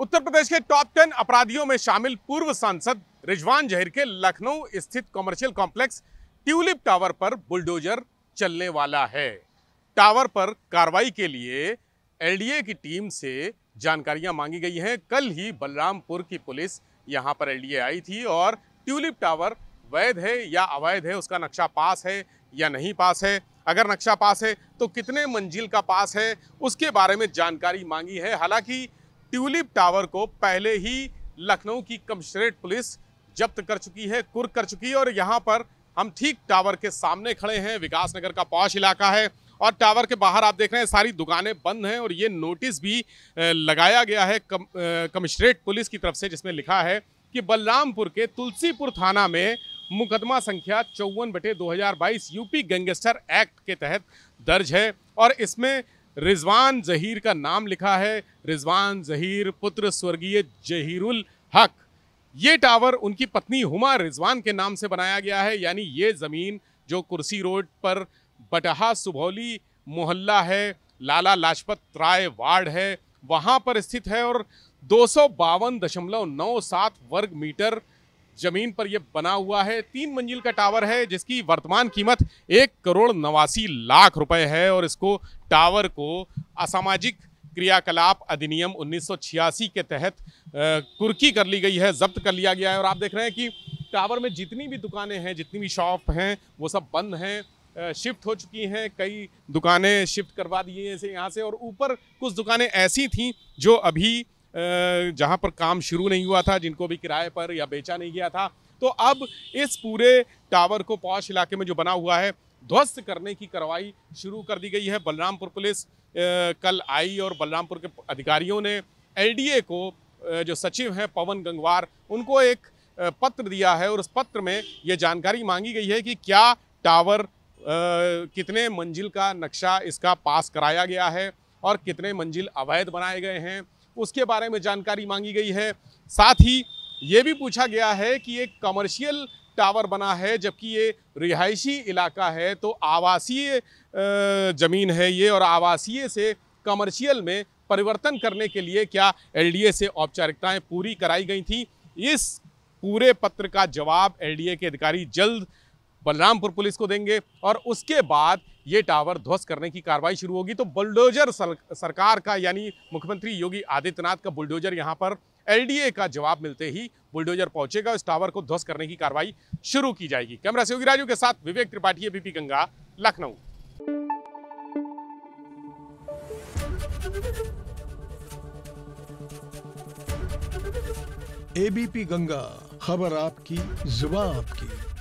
उत्तर प्रदेश के top ten अपराधियों में शामिल पूर्व सांसद रिजवान जहिर के लखनऊ स्थित कॉमर्शियल कॉम्प्लेक्स ट्यूलिप टावर पर बुलडोजर चलने वाला है टावर पर कार्रवाई के लिए एलडीए की टीम से जानकारियां मांगी गई हैं कल ही बलरामपुर की पुलिस यहां पर एलडीए आई थी और ट्यूलिप टावर वैध है या अवैध है उसका नक्शा पास है या नहीं पास है अगर नक्शा पास है तो कितने मंजिल का पास है उसके बारे में जानकारी मांगी है हालांकि ट्यूलिप टावर को पहले ही लखनऊ की कमिश्नरेट पुलिस जब्त कर चुकी है कुर्क कर चुकी है और यहाँ पर हम ठीक टावर के सामने खड़े हैं विकास नगर का पौश इलाका है और टावर के बाहर आप देख रहे हैं सारी दुकानें बंद हैं और ये नोटिस भी लगाया गया है कम, कमिश्नरेट पुलिस की तरफ से जिसमें लिखा है कि बलरामपुर के तुलसीपुर थाना में मुकदमा संख्या चौवन बटे दो यूपी गैंगस्टर एक्ट के तहत दर्ज है और इसमें रिजवान जहीर का नाम लिखा है रिजवान जहीर पुत्र स्वर्गीय जहीरुल हक ये टावर उनकी पत्नी हुमा रिजवान के नाम से बनाया गया है यानी ये ज़मीन जो कुर्सी रोड पर बटहा सुभौली मोहल्ला है लाला लाजपत राय वार्ड है वहाँ पर स्थित है और दो वर्ग मीटर जमीन पर यह बना हुआ है तीन मंजिल का टावर है जिसकी वर्तमान कीमत एक करोड़ नवासी लाख रुपए है और इसको टावर को असामाजिक क्रियाकलाप अधिनियम 1986 के तहत कुर्की कर ली गई है जब्त कर लिया गया है और आप देख रहे हैं कि टावर में जितनी भी दुकानें हैं जितनी भी शॉप हैं वो सब बंद हैं शिफ्ट हो चुकी हैं कई दुकानें शिफ्ट करवा दी हैं यहाँ से और ऊपर कुछ दुकानें ऐसी थीं जो अभी जहां पर काम शुरू नहीं हुआ था जिनको भी किराए पर या बेचा नहीं गया था तो अब इस पूरे टावर को पौश इलाके में जो बना हुआ है ध्वस्त करने की कार्रवाई शुरू कर दी गई है बलरामपुर पुलिस कल आई और बलरामपुर के अधिकारियों ने एलडीए को जो सचिव हैं पवन गंगवार उनको एक पत्र दिया है और उस पत्र में ये जानकारी मांगी गई है कि क्या टावर कितने मंजिल का नक्शा इसका पास कराया गया है और कितने मंजिल अवैध बनाए गए हैं उसके बारे में जानकारी मांगी गई है साथ ही ये भी पूछा गया है कि एक कमर्शियल टावर बना है जबकि ये रिहायशी इलाका है तो आवासीय ज़मीन है ये और आवासीय से कमर्शियल में परिवर्तन करने के लिए क्या एलडीए से औपचारिकताएं पूरी कराई गई थी इस पूरे पत्र का जवाब एलडीए के अधिकारी जल्द बलरामपुर पुलिस को देंगे और उसके बाद ये टावर ध्वस्त करने की कार्रवाई शुरू होगी तो बुलडोजर सरकार का यानी मुख्यमंत्री योगी आदित्यनाथ का बुलडोजर यहाँ पर एलडीए का जवाब मिलते ही बुलडोजर पहुंचेगा इस टावर को ध्वस्त करने की कार्रवाई शुरू की जाएगी कैमरा सहयोगी राजू के साथ विवेक त्रिपाठी बीपी गंगा लखनऊ एबीपी गंगा खबर आपकी जुबा आपकी